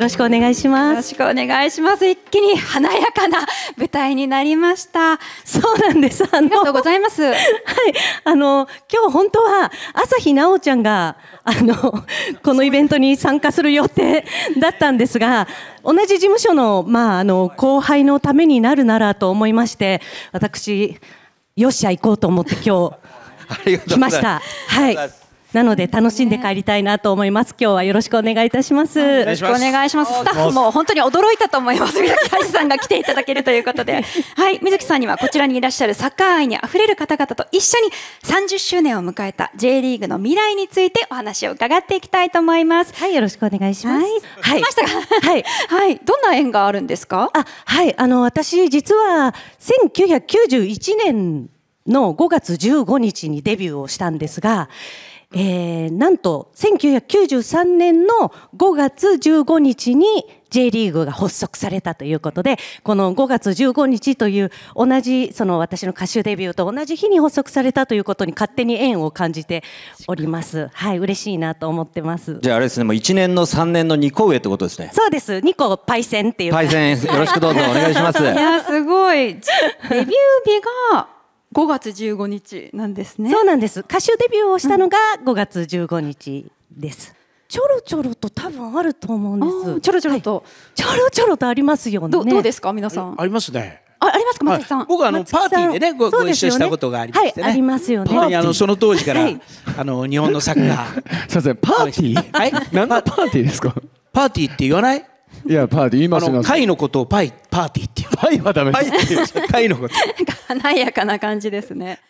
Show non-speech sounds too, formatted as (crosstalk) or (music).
ろしくお願いします。よろしくお願いします。一気に華やかな舞台になりました。そうなんです。ありがとうございます。はい、あの今日本当は朝日奈央ちゃんがあのこのイベントに参加する予定だったんですが、同じ事務所のまああの後輩のためになるならと思いまして、私よっしゃ行こうと思って今日来ました。はい。なので楽しんで帰りたいなと思います。今日はよろしくお願いいたします。よろしくお願いします。スタッフも本当に驚いたと思います。水木大さんが来ていただけるということで、はい、水木さんにはこちらにいらっしゃるサッカー愛にあふれる方々と一緒に30周年を迎えた J リーグの未来についてお話を伺っていきたいと思います。はい、よろしくお願いします。はい、はい、(laughs) はい、どんな縁があるんですか。あ、はい、あの私実は1991年の5月15日にデビューをしたんですが。えー、なんと1993年の5月15日に J リーグが発足されたということでこの5月15日という同じその私の歌手デビューと同じ日に発足されたということに勝手に縁を感じておりますはい嬉しいなと思ってますじゃああれですねもう1年の3年の2個上ってことですねそうです2個パイセンっていうパイセンよろしくどうぞお願いしますいやすごい (laughs) デビュー日が5月15日なんですねそうなんです歌手デビューをしたのが5月15日です、ちょろちょろと多分あると思うんですちょろちょろと、はい、ちょろちょろとありますよねどうですか皆さんありますねあありますか松井さん、はい、僕はあのパーティーでねごご一緒したことがありましてね、はい、ありますよねあのその当時から、はい、あの日本の作家すいませんパーティーはい何のパーティーですかパーティーって言わないいやパーティー言いますよ貝のことをパイパーティーっていうパイはダメです会のこと華やかな感じですね。